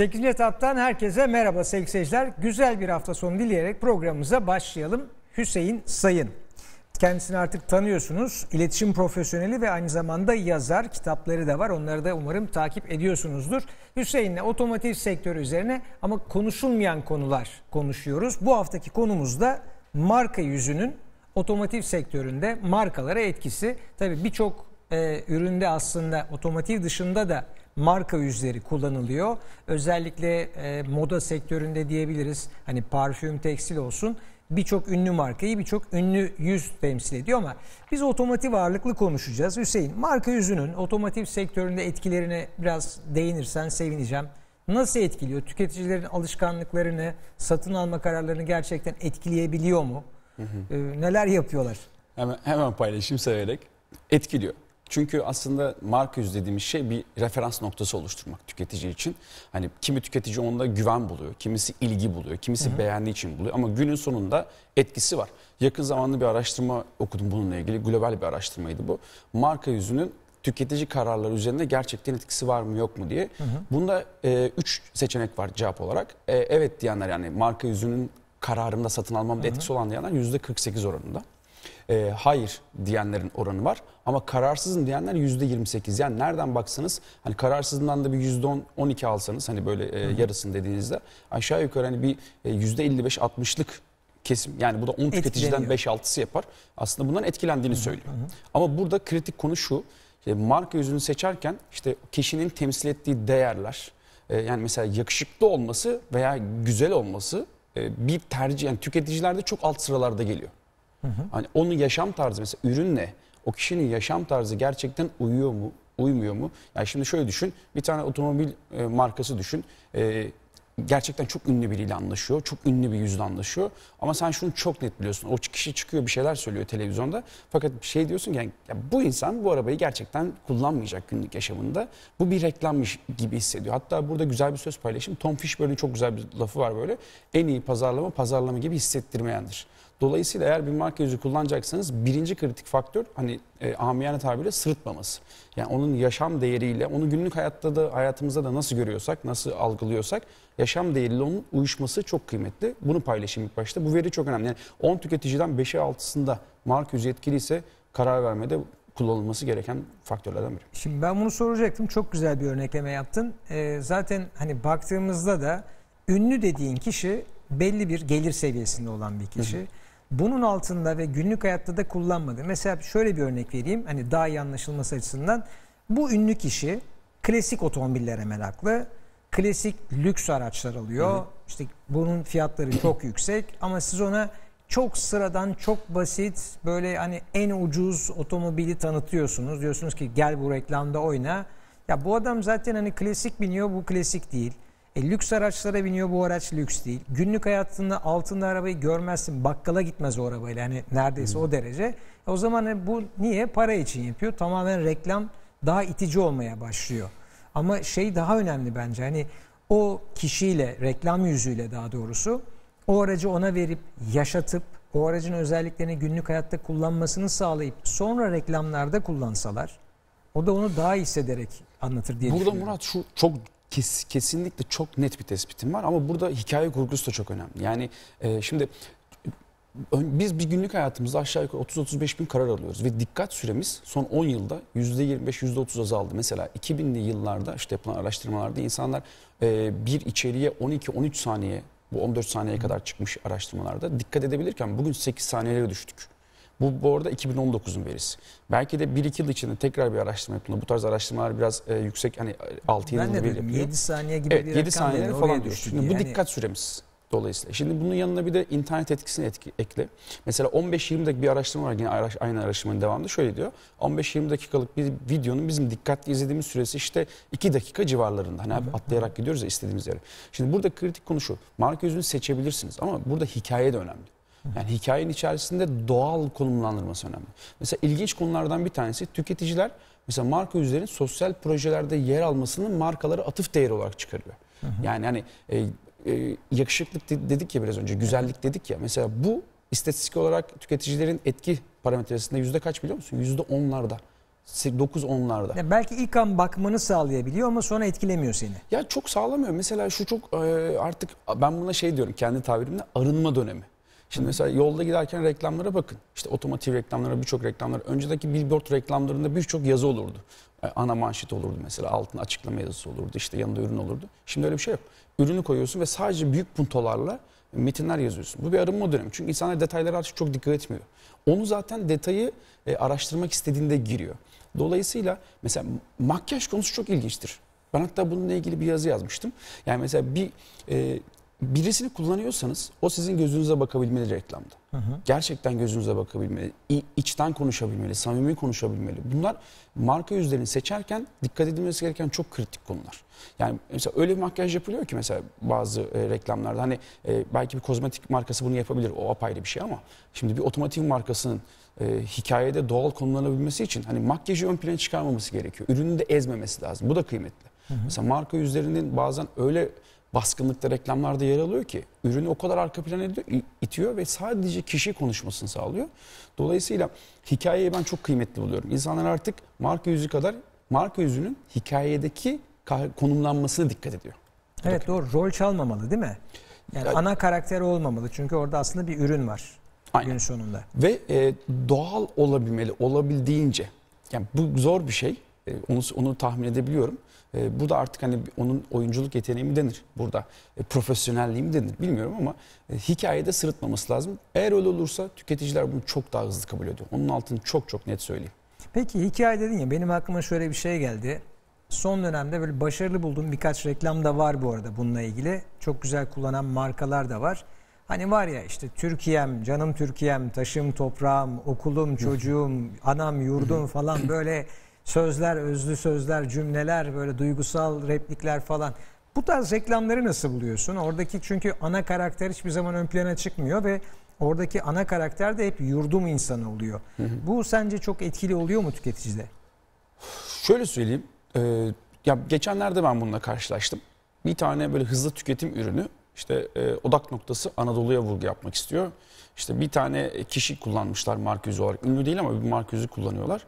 8. etaptan herkese merhaba sevgili seyirciler. Güzel bir hafta sonu dileyerek programımıza başlayalım. Hüseyin Sayın. Kendisini artık tanıyorsunuz. İletişim profesyoneli ve aynı zamanda yazar. Kitapları da var. Onları da umarım takip ediyorsunuzdur. Hüseyin'le otomotiv sektörü üzerine ama konuşulmayan konular konuşuyoruz. Bu haftaki konumuz da marka yüzünün otomotiv sektöründe markalara etkisi. Tabii birçok e, üründe aslında otomotiv dışında da marka yüzleri kullanılıyor. Özellikle e, moda sektöründe diyebiliriz. Hani parfüm, tekstil olsun birçok ünlü markayı birçok ünlü yüz temsil ediyor ama biz otomotiv ağırlıklı konuşacağız. Hüseyin marka yüzünün otomotiv sektöründe etkilerine biraz değinirsen sevineceğim. Nasıl etkiliyor? Tüketicilerin alışkanlıklarını, satın alma kararlarını gerçekten etkileyebiliyor mu? Hı hı. Ee, neler yapıyorlar? Hemen, hemen paylaşayım severek. Etkiliyor. Çünkü aslında marka yüz dediğimiz şey bir referans noktası oluşturmak tüketici için. Hani kimi tüketici onda güven buluyor, kimisi ilgi buluyor, kimisi hı hı. beğendiği için buluyor ama günün sonunda etkisi var. Yakın zamanlı bir araştırma okudum bununla ilgili. Global bir araştırmaydı bu. Marka yüzünün tüketici kararları üzerinde gerçekten etkisi var mı yok mu diye. Hı hı. Bunda 3 e, üç seçenek var cevap olarak. E, evet diyenler yani marka yüzünün kararında satın almamda hı hı. etkisi olan diyenler %48 oranında e, hayır diyenlerin oranı var. Ama kararsızım diyenler yüzde 28. Yani nereden baksanız hani kararsızından da bir yüzde 12 alsanız hani böyle e, yarısın dediğinizde aşağı yukarı hani bir e, yüzde 55-60'lık kesim yani bu da 10 tüketiciden 5-6'sı yapar. Aslında bundan etkilendiğini söylüyor. Ama burada kritik konu şu. İşte marka yüzünü seçerken işte kişinin temsil ettiği değerler e, yani mesela yakışıklı olması veya güzel olması e, bir tercih yani tüketicilerde çok alt sıralarda geliyor. Hı Hani onun yaşam tarzı mesela ürünle o kişinin yaşam tarzı gerçekten uyuyor mu, uymuyor mu? Yani şimdi şöyle düşün. Bir tane otomobil e, markası düşün. E, gerçekten çok ünlü biriyle anlaşıyor. Çok ünlü bir yüzle anlaşıyor. Ama sen şunu çok net biliyorsun. O kişi çıkıyor bir şeyler söylüyor televizyonda. Fakat bir şey diyorsun ki yani, ya bu insan bu arabayı gerçekten kullanmayacak günlük yaşamında. Bu bir reklammış gibi hissediyor. Hatta burada güzel bir söz paylaşayım. Tom Fishburne'ın çok güzel bir lafı var böyle. En iyi pazarlama pazarlama gibi hissettirmeyendir. Dolayısıyla eğer bir marka yüzü kullanacaksanız birinci kritik faktör hani e, amiyane tabiriyle sırıtmaması. Yani onun yaşam değeriyle, onu günlük hayatta da hayatımızda da nasıl görüyorsak, nasıl algılıyorsak yaşam değeriyle onun uyuşması çok kıymetli. Bunu paylaşayım ilk başta. Bu veri çok önemli. Yani 10 tüketiciden 5'e 6'sında marka yüzü etkili ise karar vermede kullanılması gereken faktörlerden biri. Şimdi ben bunu soracaktım. Çok güzel bir örnekleme yaptın. Ee, zaten hani baktığımızda da ünlü dediğin kişi belli bir gelir seviyesinde olan bir kişi. Hı hı bunun altında ve günlük hayatta da kullanmadı. Mesela şöyle bir örnek vereyim hani daha iyi anlaşılması açısından. Bu ünlü kişi klasik otomobillere meraklı. Klasik lüks araçlar alıyor. Evet. İşte bunun fiyatları çok yüksek ama siz ona çok sıradan, çok basit böyle hani en ucuz otomobili tanıtıyorsunuz. Diyorsunuz ki gel bu reklamda oyna. Ya bu adam zaten hani klasik biniyor bu klasik değil. E, lüks araçlara biniyor bu araç lüks değil. Günlük hayatında altında arabayı görmezsin. Bakkala gitmez o arabayla. Yani neredeyse hmm. o derece. E, o zaman e, bu niye? Para için yapıyor. Tamamen reklam daha itici olmaya başlıyor. Ama şey daha önemli bence. Hani o kişiyle, reklam yüzüyle daha doğrusu o aracı ona verip, yaşatıp, o aracın özelliklerini günlük hayatta kullanmasını sağlayıp sonra reklamlarda kullansalar o da onu daha hissederek anlatır diye Burada Murat şu çok kes, kesinlikle çok net bir tespitim var ama burada hikaye kurgusu da çok önemli. Yani e, şimdi biz bir günlük hayatımızda aşağı yukarı 30-35 bin karar alıyoruz ve dikkat süremiz son 10 yılda %25-%30 azaldı. Mesela 2000'li yıllarda işte yapılan araştırmalarda insanlar e, bir içeriye 12-13 saniye bu 14 saniyeye kadar çıkmış araştırmalarda dikkat edebilirken bugün 8 saniyelere düştük. Bu bu arada 2019'un verisi. Belki de 1-2 yıl içinde tekrar bir araştırma yapılır. Bu tarz araştırmalar biraz e, yüksek hani 6 yıl bir yapıyor. 7 saniye gibi evet, bir 7 saniye falan diyor. Şimdi yani... bu dikkat hani- süremiz. Dolayısıyla. Şimdi bunun yanına bir de internet etkisini etki, ekle. Mesela 15-20 dakika bir araştırma var. Yine araş, aynı araştırmanın devamında şöyle diyor. 15-20 dakikalık bir videonun bizim dikkatli izlediğimiz süresi işte 2 dakika civarlarında. Hani abi atlayarak gidiyoruz ya istediğimiz yere. Şimdi burada kritik konu şu. Marka yüzünü seçebilirsiniz ama burada hikaye de önemli. Yani hikayenin içerisinde doğal konumlandırması önemli. Mesela ilginç konulardan bir tanesi tüketiciler mesela marka yüzlerin sosyal projelerde yer almasının markaları atıf değeri olarak çıkarıyor. Hı hı. Yani hani e, e, yakışıklık dedik ya biraz önce, güzellik dedik ya. Mesela bu istatistik olarak tüketicilerin etki parametresinde yüzde kaç biliyor musun? Yüzde onlarda. 9 onlarda. Ya belki ilk an bakmanı sağlayabiliyor ama sonra etkilemiyor seni. Ya çok sağlamıyor. Mesela şu çok e, artık ben buna şey diyorum kendi tabirimle arınma dönemi. Şimdi mesela yolda giderken reklamlara bakın. İşte otomotiv reklamlara birçok reklamlar. Öncedeki billboard reklamlarında birçok yazı olurdu. E, ana manşet olurdu mesela, altın açıklama yazısı olurdu, işte yanında ürün olurdu. Şimdi öyle bir şey yok. Ürünü koyuyorsun ve sadece büyük puntolarla metinler yazıyorsun. Bu bir arınma dönemi. Çünkü insanlar detaylara artık çok dikkat etmiyor. Onu zaten detayı e, araştırmak istediğinde giriyor. Dolayısıyla mesela makyaj konusu çok ilginçtir. Ben hatta bununla ilgili bir yazı yazmıştım. Yani mesela bir e, birisini kullanıyorsanız o sizin gözünüze bakabilmeli reklamda. Hı hı. Gerçekten gözünüze bakabilmeli, içten konuşabilmeli, samimi konuşabilmeli. Bunlar marka yüzlerini seçerken dikkat edilmesi gereken çok kritik konular. Yani mesela öyle bir makyaj yapılıyor ki mesela bazı e, reklamlarda hani e, belki bir kozmetik markası bunu yapabilir o apayrı bir şey ama şimdi bir otomotiv markasının e, hikayede doğal konulanabilmesi için hani makyajı ön plana çıkarmaması gerekiyor. Ürünü de ezmemesi lazım. Bu da kıymetli. Hı hı. Mesela marka yüzlerinin bazen öyle baskınlıkta reklamlarda yer alıyor ki ürünü o kadar arka plana itiyor ve sadece kişi konuşmasını sağlıyor. Dolayısıyla hikayeyi ben çok kıymetli buluyorum. İnsanlar artık marka yüzü kadar marka yüzünün hikayedeki konumlanmasına dikkat ediyor. Evet Bakın. doğru. Rol çalmamalı değil mi? Yani ya, ana karakter olmamalı. Çünkü orada aslında bir ürün var. Aynen. Gün sonunda. Ve e, doğal olabilmeli olabildiğince. Yani bu zor bir şey. Ee, onu, onu tahmin edebiliyorum. Ee, burada artık hani onun oyunculuk yeteneği mi denir burada? E, profesyonelliği mi denir bilmiyorum ama e, hikayede sırıtmaması lazım. Eğer öyle olursa tüketiciler bunu çok daha hızlı kabul ediyor. Onun altını çok çok net söyleyeyim. Peki hikaye dedin ya benim aklıma şöyle bir şey geldi. Son dönemde böyle başarılı bulduğum birkaç reklam da var bu arada bununla ilgili. Çok güzel kullanan markalar da var. Hani var ya işte Türkiye'm, canım Türkiye'm, taşım toprağım, okulum çocuğum, anam yurdum falan böyle sözler, özlü sözler, cümleler, böyle duygusal replikler falan. Bu tarz reklamları nasıl buluyorsun? Oradaki çünkü ana karakter hiçbir zaman ön plana çıkmıyor ve oradaki ana karakter de hep yurdum insanı oluyor. Hı hı. Bu sence çok etkili oluyor mu tüketicide? Şöyle söyleyeyim. E, ya geçenlerde ben bununla karşılaştım. Bir tane böyle hızlı tüketim ürünü işte e, odak noktası Anadolu'ya vurgu yapmak istiyor. İşte bir tane kişi kullanmışlar marka olarak. Ünlü değil ama bir marka kullanıyorlar.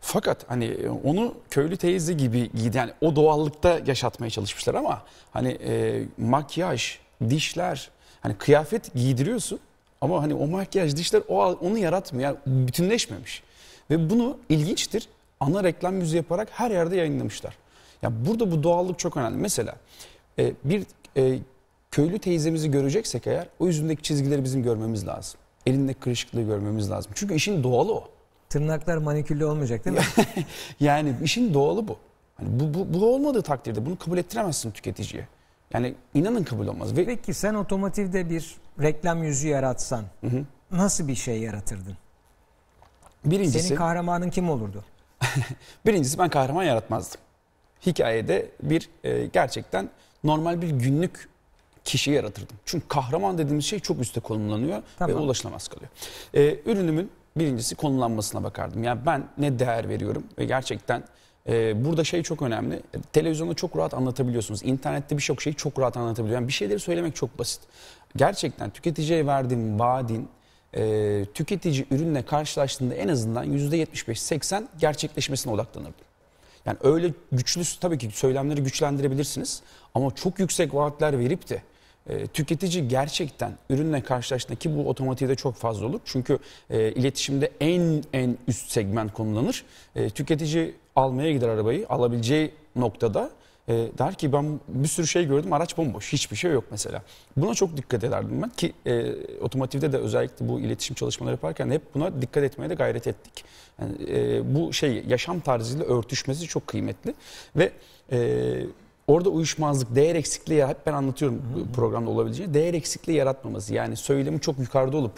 Fakat hani e, onu köylü teyze gibi giydi. Yani o doğallıkta yaşatmaya çalışmışlar ama hani e, makyaj, dişler, hani kıyafet giydiriyorsun ama hani o makyaj, dişler o onu yaratmıyor. Yani bütünleşmemiş. Ve bunu ilginçtir. Ana reklam müziği yaparak her yerde yayınlamışlar. Ya yani burada bu doğallık çok önemli. Mesela e, bir e, köylü teyzemizi göreceksek eğer o yüzündeki çizgileri bizim görmemiz lazım. Elindeki kırışıklığı görmemiz lazım. Çünkü işin doğalı o. Tırnaklar maniküllü olmayacak değil mi? yani işin doğalı bu. Hani bu, bu, bu olmadığı takdirde bunu kabul ettiremezsin tüketiciye. Yani inanın kabul olmaz. Ve... Peki sen otomotivde bir reklam yüzü yaratsan hı hı. nasıl bir şey yaratırdın? Birincisi... Senin kahramanın kim olurdu? Birincisi ben kahraman yaratmazdım. Hikayede bir e, gerçekten normal bir günlük kişi yaratırdım. Çünkü kahraman dediğimiz şey çok üste konumlanıyor tamam. ve ulaşılamaz kalıyor. Ee, ürünümün birincisi konulanmasına bakardım. Yani ben ne değer veriyorum ve gerçekten e, burada şey çok önemli. Televizyonda çok rahat anlatabiliyorsunuz. İnternette birçok şeyi çok rahat anlatabiliyorsunuz. Yani bir şeyleri söylemek çok basit. Gerçekten tüketiciye verdiğim vaadin e, tüketici ürünle karşılaştığında en azından %75-80 gerçekleşmesine odaklanırdım. Yani öyle güçlü tabii ki söylemleri güçlendirebilirsiniz ama çok yüksek vaatler verip de ee, tüketici gerçekten ürünle karşılaştığında ki bu otomatiğe çok fazla olur. Çünkü e, iletişimde en en üst segment konulanır. E, tüketici almaya gider arabayı alabileceği noktada e, der ki ben bir sürü şey gördüm araç bomboş hiçbir şey yok mesela. Buna çok dikkat ederdim ben ki e, otomotivde de özellikle bu iletişim çalışmaları yaparken hep buna dikkat etmeye de gayret ettik. Yani, e, bu şey yaşam tarzıyla örtüşmesi çok kıymetli ve... E, Orada uyuşmazlık, değer eksikliği hep ben anlatıyorum hı programda olabileceğini. Değer eksikliği yaratmaması yani söylemi çok yukarıda olup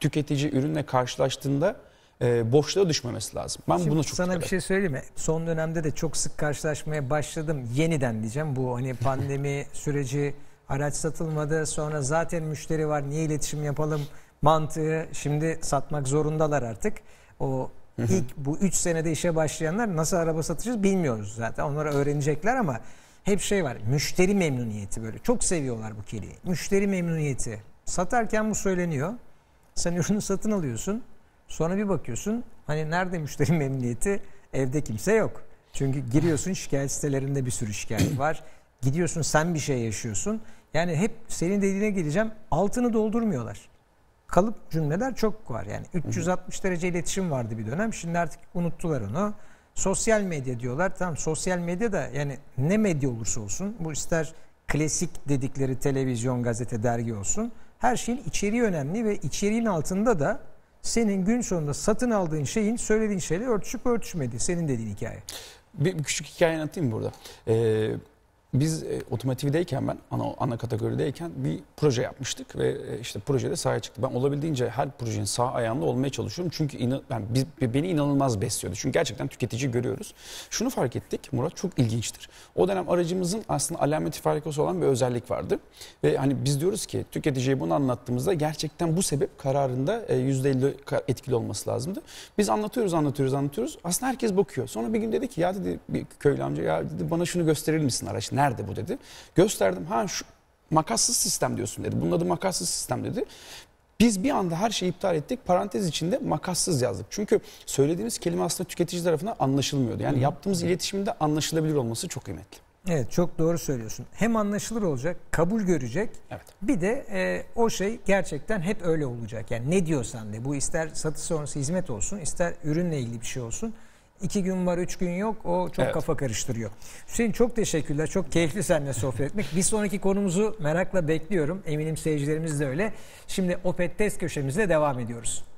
tüketici ürünle karşılaştığında e, boşluğa düşmemesi lazım. Ben Şimdi buna çok sana bir şey söyleyeyim mi? Son dönemde de çok sık karşılaşmaya başladım. Yeniden diyeceğim bu hani pandemi süreci araç satılmadı sonra zaten müşteri var niye iletişim yapalım mantığı şimdi satmak zorundalar artık. O ilk bu 3 senede işe başlayanlar nasıl araba satacağız bilmiyoruz zaten. Onları öğrenecekler ama hep şey var. Müşteri memnuniyeti böyle. Çok seviyorlar bu kelimeyi. Müşteri memnuniyeti. Satarken bu söyleniyor. Sen ürünü satın alıyorsun. Sonra bir bakıyorsun. Hani nerede müşteri memnuniyeti? Evde kimse yok. Çünkü giriyorsun şikayet sitelerinde bir sürü şikayet var. Gidiyorsun sen bir şey yaşıyorsun. Yani hep senin dediğine geleceğim. Altını doldurmuyorlar. Kalıp cümleler çok var. Yani 360 derece iletişim vardı bir dönem. Şimdi artık unuttular onu. Sosyal medya diyorlar. Tamam sosyal medya da yani ne medya olursa olsun bu ister klasik dedikleri televizyon, gazete, dergi olsun. Her şeyin içeriği önemli ve içeriğin altında da senin gün sonunda satın aldığın şeyin söylediğin şeyle örtüşüp örtüşmediği senin dediğin hikaye. Bir, küçük hikaye anlatayım burada. Ee, biz e, otomotivdeyken ben ana, ana kategorideyken bir proje yapmıştık ve e, işte projede sahaya çıktı. Ben olabildiğince her projenin sağ ayağında olmaya çalışıyorum. Çünkü ina, yani biz, beni inanılmaz besliyordu. Çünkü gerçekten tüketici görüyoruz. Şunu fark ettik Murat çok ilginçtir. O dönem aracımızın aslında alameti farikası olan bir özellik vardı. Ve hani biz diyoruz ki tüketiciye bunu anlattığımızda gerçekten bu sebep kararında e, %50 etkili olması lazımdı. Biz anlatıyoruz anlatıyoruz anlatıyoruz. Aslında herkes bakıyor. Sonra bir gün dedi ki ya dedi bir köylü amca ya dedi bana şunu gösterir misin araç? Nerede nerede bu dedi. Gösterdim ha şu makassız sistem diyorsun dedi. Bunun adı makassız sistem dedi. Biz bir anda her şeyi iptal ettik. Parantez içinde makassız yazdık. Çünkü söylediğimiz kelime aslında tüketici tarafından anlaşılmıyordu. Yani Hı. yaptığımız iletişimde anlaşılabilir olması çok kıymetli. Evet çok doğru söylüyorsun. Hem anlaşılır olacak, kabul görecek. Evet. Bir de e, o şey gerçekten hep öyle olacak. Yani ne diyorsan de bu ister satış sonrası hizmet olsun, ister ürünle ilgili bir şey olsun. İki gün var, üç gün yok. O çok evet. kafa karıştırıyor. Hüseyin çok teşekkürler. Çok keyifli seninle sohbet etmek. Bir sonraki konumuzu merakla bekliyorum. Eminim seyircilerimiz de öyle. Şimdi Opet Test köşemizle devam ediyoruz.